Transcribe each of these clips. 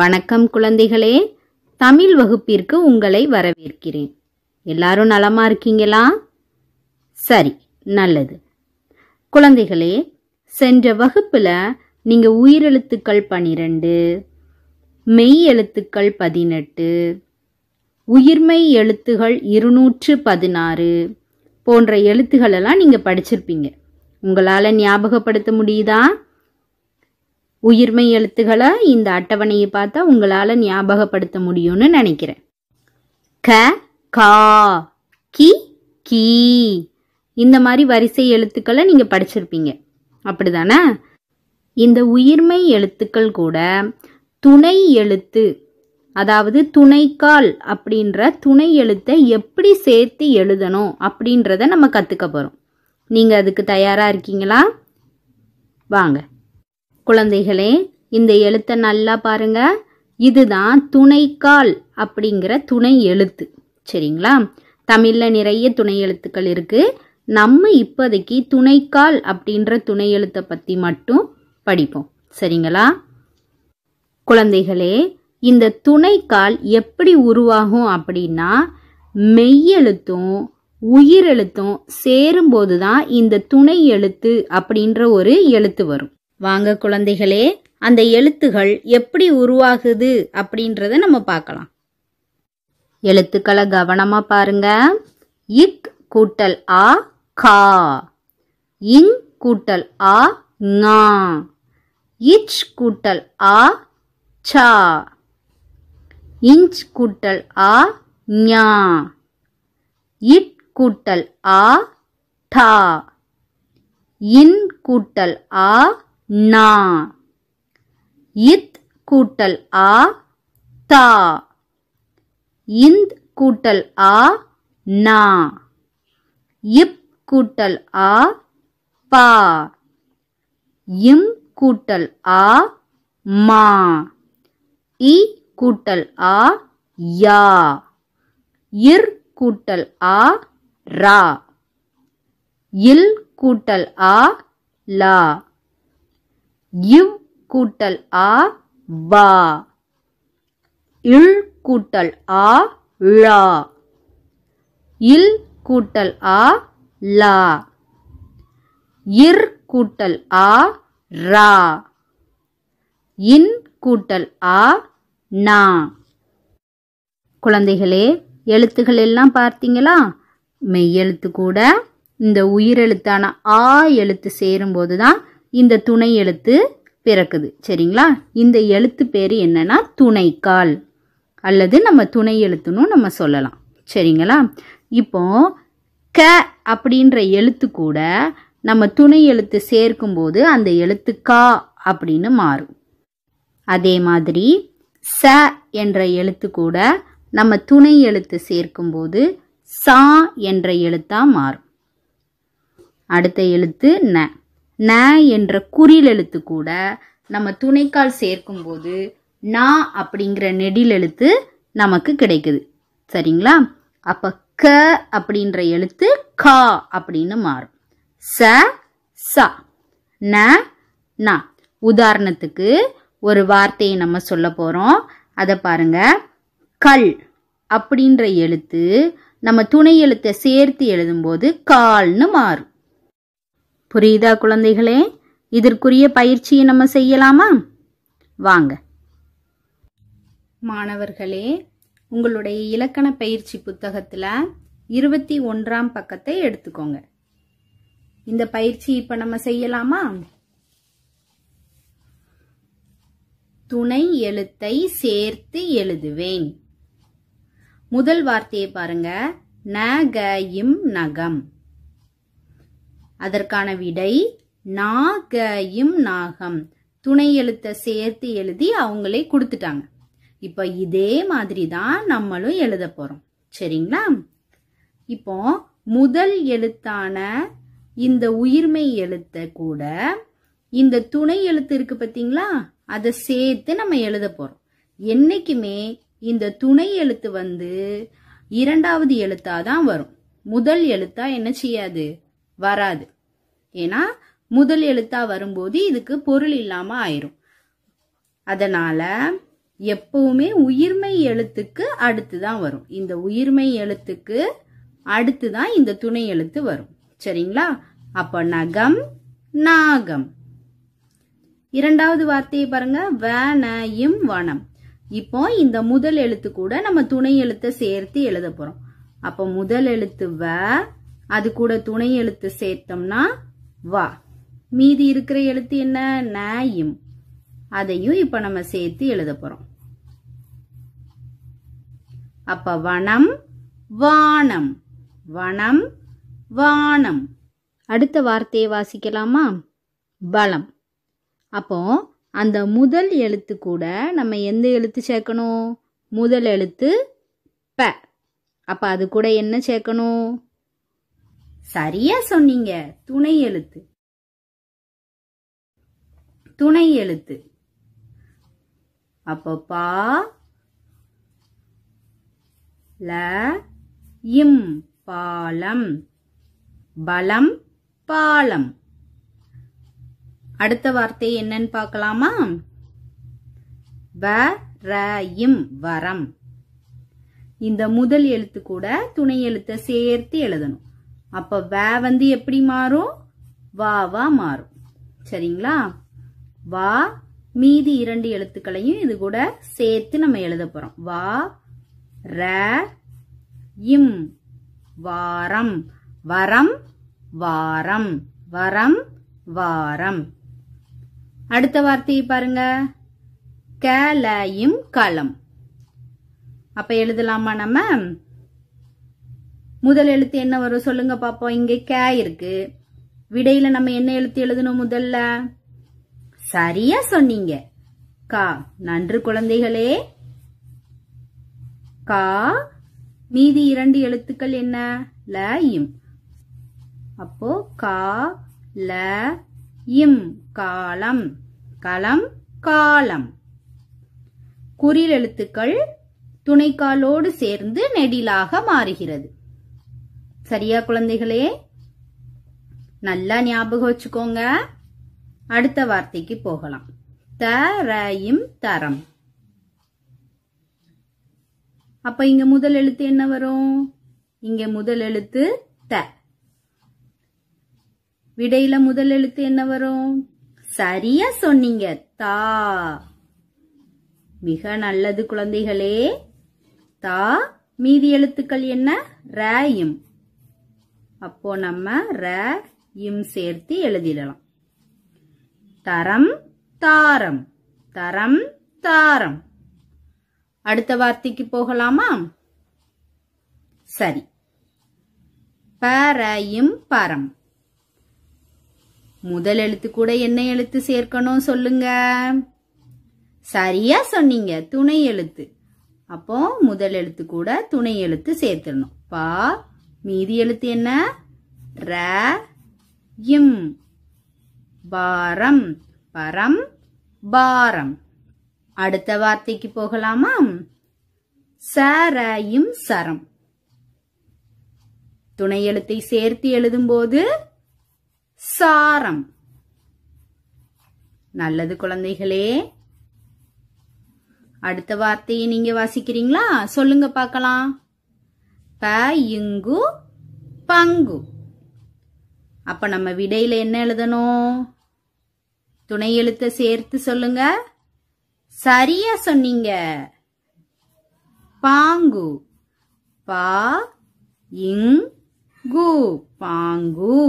வணக்கம் குழந்தைகளே தமிழ் வகுப்பிற்கு உங்களை வரவேற்கிறேன் எல்லாரும் நலமா இருக்கீங்களா சரி நல்லது குழந்தைகளே சென்ற வகுப்பில் நீங்கள் உயிரெழுத்துக்கள் பனிரெண்டு மெய் எழுத்துக்கள் பதினெட்டு உயிர்மை எழுத்துகள் இருநூற்று பதினாறு போன்ற எழுத்துக்களெல்லாம் நீங்கள் படிச்சிருப்பீங்க உங்களால் ஞாபகப்படுத்த முடியுதா உயிர்மை எழுத்துக்களாக இந்த அட்டவணையை பார்த்தா உங்களால் ஞாபகப்படுத்த முடியும்னு நினைக்கிறேன் க கா கி கி இந்த மாதிரி வரிசை எழுத்துக்களை நீங்கள் படிச்சிருப்பீங்க அப்படிதானே இந்த உயிர்மை எழுத்துக்கள் கூட துணை எழுத்து அதாவது துணைக்கால் அப்படின்ற துணை எழுத்தை எப்படி சேர்த்து எழுதணும் அப்படின்றத நம்ம கற்றுக்க போகிறோம் நீங்கள் அதுக்கு தயாராக இருக்கீங்களா வாங்க குழந்தைகளே இந்த எழுத்தை நல்லா பாருங்க இதுதான் துணைக்கால் அப்படிங்கிற துணை எழுத்து சரிங்களா தமிழில் நிறைய துணை எழுத்துக்கள் இருக்குது நம்ம இப்போதைக்கு துணைக்கால் அப்படின்ற துணை எழுத்தை பற்றி மட்டும் படிப்போம் சரிங்களா குழந்தைகளே இந்த துணைக்கால் எப்படி உருவாகும் அப்படின்னா மெய்யெழுத்தும் உயிரெழுத்தும் சேரும்போது தான் இந்த துணை எழுத்து அப்படின்ற ஒரு எழுத்து வரும் வாங்க குழந்தைகளே அந்த எழுத்துகள் எப்படி உருவாகுது அப்படின்றத நம்ம பார்க்கலாம் எழுத்துக்களை கவனமா பாருங்க இக் கூட்டல் ஆ கா இங் கூட்டல் ஆ ஞா இச் கூட்டல் ஆ சா இஞ்ச் கூட்டல் ஆ ஞா இட் கூட்டல் ஆ டா இன் கூட்டல் ஆ நா இத் கூட்டல் ஆ தா இந்த் கூட்டல் ஆ நா இப் கூட்டல் ஆ பா இம் கூட்டல் ஆ மா இ கூட்டல் ஆ யா இர் கூட்டல் ஆ ரா இல் கூட்டல் ஆ லா இவ் கூட்டல் ஆ வா இழ் கூட்டல் ஆ ழா இல் கூட்டல் ஆ லா இர் கூட்டல் ஆ ரா இன் கூட்டல் ஆ நா குழந்தைகளே எழுத்துக்கள் எல்லாம் பார்த்தீங்களா மெய்யெழுத்து கூட இந்த உயிரெழுத்தான ஆ எழுத்து சேரும்போது தான் இந்த துணை எழுத்து பிறக்குது சரிங்களா இந்த எழுத்து பேர் என்னன்னா துணைக்கால் அல்லது நம்ம துணை எழுத்துன்னு நம்ம சொல்லலாம் சரிங்களா இப்போ க அப்படின்ற எழுத்து கூட நம்ம துணை எழுத்து சேர்க்கும்போது அந்த எழுத்து கா அப்படின்னு மாறும் அதே மாதிரி ச என்ற எழுத்து கூட நம்ம துணை எழுத்து சேர்க்கும்போது சா என்ற எழுத்தாக மாறும் அடுத்த எழுத்து ந ந என்ற குறில் எழுத்து கூட நம்ம துணைக்கால் சேர்க்கும்போது நா அப்படிங்கிற நெடில் எழுத்து நமக்கு கிடைக்குது சரிங்களா அப்போ க அப்படின்ற எழுத்து கா அப்படின்னு மாறும் ச ச ந ந உதாரணத்துக்கு ஒரு வார்த்தையை நம்ம சொல்ல போகிறோம் அதை பாருங்க கல் அப்படின்ற எழுத்து நம்ம துணை எழுத்தை சேர்த்து எழுதும்போது கால்னு மாறும் புரியுதா குழந்தைகளே இதற்குரிய பயிற்சியை நம்ம செய்யலாமா வாங்க மாணவர்களே உங்களுடைய இலக்கண பயிற்சி புத்தகத்தில் இருபத்தி ஒன்றாம் பக்கத்தை எடுத்துக்கோங்க இந்த பயிற்சி இப்போ நம்ம செய்யலாமா துணை எழுத்தை சேர்த்து எழுதுவேன் முதல் வார்த்தையை பாருங்க ந க இம் நகம் அதற்கான விடை நாகயும் நாகம் துணை எழுத்தை சேர்த்து எழுதி அவங்களே கொடுத்துட்டாங்க இப்போ இதே மாதிரி தான் நம்மளும் எழுத போகிறோம் சரிங்களா இப்போ முதல் எழுத்தான இந்த உயிர்மை எழுத்தை கூட இந்த துணை எழுத்து இருக்கு பார்த்தீங்களா அதை சேர்த்து நம்ம எழுத போறோம் என்னைக்குமே இந்த துணை எழுத்து வந்து இரண்டாவது எழுத்தா தான் வரும் முதல் எழுத்தா என்ன செய்யாது வராது ஏன்னா முதல் எழுத்தா வரும்போது இதுக்கு பொருள் இல்லாம ஆயிரும் அதனால எப்பவுமே உயிர்மை எழுத்துக்கு அடுத்து தான் வரும் இந்த உயிர்மை எழுத்துக்கு அடுத்து தான் இந்த துணை எழுத்து வரும் சரிங்களா அப்ப நகம் நாகம் இரண்டாவது வார்த்தையை பாருங்க வனயும் வனம் இப்போ இந்த முதல் எழுத்து கூட நம்ம துணை எழுத்தை சேர்த்து எழுத போறோம் அப்ப முதல் எழுத்து வ அது கூட துணை எழுத்து சேர்த்தோம்னா வா மீதி இருக்கிற எழுத்து என்ன நாயும் அதையும் இப்ப நம்ம சேர்த்து எழுத போறோம் அப்ப வனம் வானம் வனம் வானம் அடுத்த வார்த்தையை வாசிக்கலாமா பலம் அப்போ அந்த முதல் எழுத்து கூட நம்ம எந்த எழுத்து சேர்க்கணும் முதல் எழுத்து ப அப்போ அது கூட என்ன சேர்க்கணும் சரியா சொன்னீங்க துணை எழுத்து துணை எழுத்து அப்ப பா ல இம் பாலம் பலம் பாலம் அடுத்த வார்த்தை என்னன்னு பார்க்கலாமா வரையும் வரம் இந்த முதல் எழுத்து கூட துணை எழுத்தை சேர்த்து எழுதணும் அப்போ வே வந்து எப்படி மாறும் வாவா மாறும் சரிங்களா வா மீதி இரண்டு எழுத்துக்களையும் இது கூட சேர்த்து நம்ம எழுத போறோம் வா ர இம் வாரம் வரம் வாரம் வரம் வாரம் அடுத்த வார்த்தையை பாருங்க கலயும் களம் அப்ப எழுதலாமா நம்ம முதல் எழுத்து என்ன வரும் சொல்லுங்க பாப்போம் இங்க கே இருக்கு விடையில நம்ம என்ன எழுத்து எழுதணும் முதல்ல சரியா சொன்னீங்க கா நன்று குழந்தைகளே கா மீதி இரண்டு எழுத்துக்கள் என்ன ல இம் அப்போ கா ல இம் காலம் களம் காலம் குறில் எழுத்துக்கள் துணைக்காலோடு சேர்ந்து நெடிலாக மாறுகிறது சரியா குழந்தைகளே நல்லா ஞாபகம் வச்சுக்கோங்க அடுத்த வார்த்தைக்கு போகலாம் தரையும் தரம் அப்ப இங்க முதல் எழுத்து என்ன வரும் இங்க முதல் எழுத்து த விடையில முதல் எழுத்து என்ன வரும் சரியா சொன்னீங்க தா மிக நல்லது குழந்தைகளே தா மீதி எழுத்துக்கள் என்ன ராயும் அப்போ நம்ம ர இம் சேர்த்து எழுதிடலாம் தரம் தாரம் தரம் தாரம் அடுத்த வார்த்தைக்கு போகலாமா சரி பரையும் பரம் முதல் எழுத்து கூட என்ன எழுத்து சேர்க்கணும் சொல்லுங்க சரியா சொன்னீங்க துணை எழுத்து அப்போ முதல் எழுத்து கூட துணை எழுத்து சேர்த்துடணும் பா மீதி எழுத்து என்ன ர பாரம் பரம் பாரம் அடுத்த வார்த்தைக்கு போகலாமா சரயும் சரம் துணை எழுத்தை சேர்த்து எழுதும்போது சாரம் நல்லது குழந்தைகளே அடுத்த வார்த்தையை நீங்க வாசிக்கிறீங்களா சொல்லுங்க பார்க்கலாம் ப இங்கு பங்கு அப்ப நம்ம விடையில என்ன எழுதணும் துணை எழுத்தை சேர்த்து சொல்லுங்க சரியா சொன்னீங்க பாங்கு பா இங்கு பாங்கு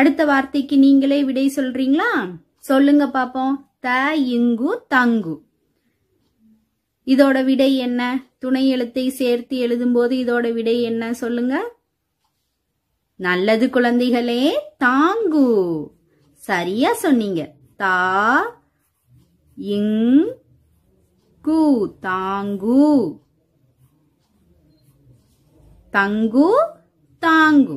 அடுத்த வார்த்தைக்கு நீங்களே விடை சொல்றீங்களா சொல்லுங்க பாப்போம் த இங்கு தங்கு இதோட விடை என்ன துணை எழுத்தை சேர்த்து எழுதும்போது இதோட விடை என்ன சொல்லுங்க நல்லது குழந்தைகளே தாங்கு சரியா சொன்னீங்க தா இங் கு தாங்கு தங்கு தாங்கு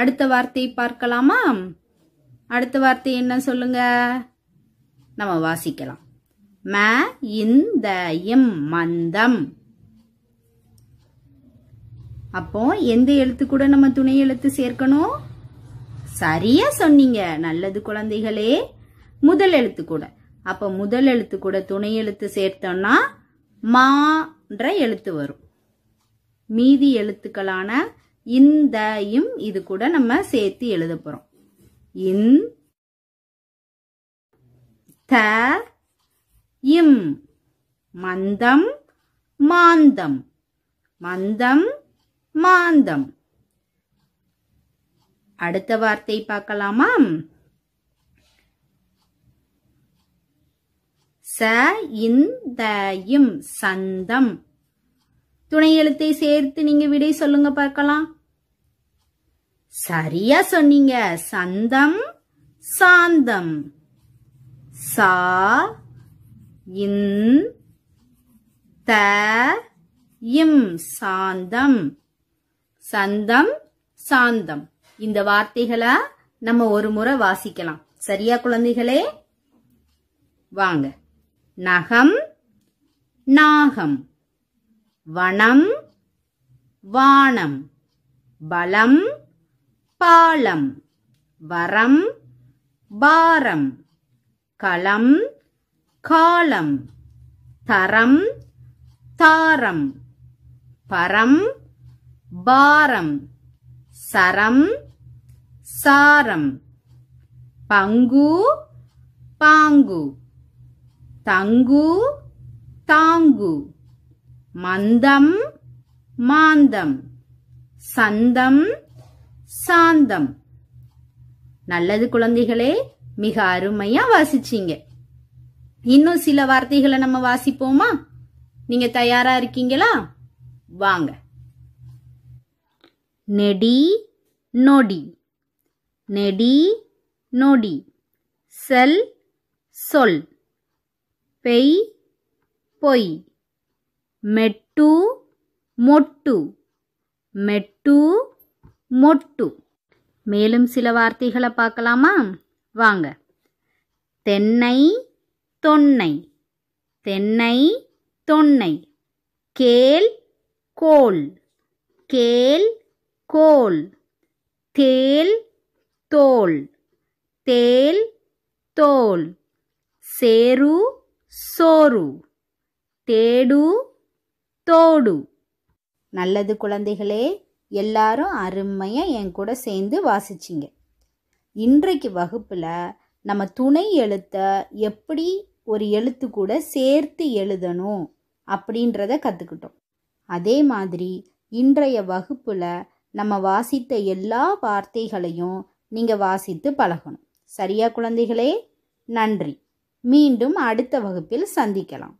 அடுத்த வார்த்தை பார்க்கலாமா அடுத்த வார்த்தை என்ன சொல்லுங்க நம்ம வாசிக்கலாம் ம இந்த இம் மந்தம் அப்போ எந்த எழுத்து கூட நம்ம துணை எழுத்து சேர்க்கணும் சரியா சொன்னீங்க நல்லது குழந்தைகளே முதல் எழுத்து கூட அப்ப முதல் எழுத்து கூட துணை எழுத்து சேர்த்தோம்னா மான்ற எழுத்து வரும் மீதி எழுத்துக்களான இந்த இம் இது கூட நம்ம சேர்த்து எழுத போறோம் இன் த மந்தம் மாந்தம் மந்தம் மாந்தம் அடுத்த வார்த்தை பார்க்கலாமா ச இந்த இம் சந்தம் துணை எழுத்தை சேர்த்து நீங்க விடை சொல்லுங்க பார்க்கலாம் சரியா சொன்னீங்க சந்தம் சாந்தம் சா த இம் சாந்தம் சந்தம் சாந்தம் இந்த வார்த்தைகளை நம்ம ஒரு முறை வாசிக்கலாம் சரியா குழந்தைகளே வாங்க நகம் நாகம் வனம் வானம் பலம் பாலம் வரம் பாரம் களம் காலம் தரம் தாரம் பரம் பாரம் சரம் சாரம் பங்கு பாங்கு தங்கு தாங்கு மந்தம் மாந்தம் சந்தம் சாந்தம் நல்லது குழந்தைகளே மிக அருமையா வாசிச்சிங்க இன்னும் சில வார்த்தைகளை நம்ம வாசிப்போமா நீங்க தயாரா இருக்கீங்களா வாங்க நெடி நொடி நெடி நொடி செல் சொல் பெய் பொய் மெட்டு மொட்டு மெட்டு மொட்டு மேலும் சில வார்த்தைகளை பார்க்கலாமா வாங்க தென்னை தொன்னை தென்னை தொன்னை கேல் கோல் கேல் கோல் தேல் தோல் தேல் தோல் சேரு சோறு தேடு தோடு நல்லது குழந்தைகளே எல்லாரும் அருமையாக என் கூட சேர்ந்து வாசிச்சிங்க இன்றைக்கு வகுப்பில் நம்ம துணை எழுத்தை எப்படி ஒரு எழுத்து கூட சேர்த்து எழுதணும் அப்படின்றத கற்றுக்கிட்டோம் அதே மாதிரி இன்றைய வகுப்பில் நம்ம வாசித்த எல்லா வார்த்தைகளையும் நீங்கள் வாசித்து பழகணும் சரியா குழந்தைகளே நன்றி மீண்டும் அடுத்த வகுப்பில் சந்திக்கலாம்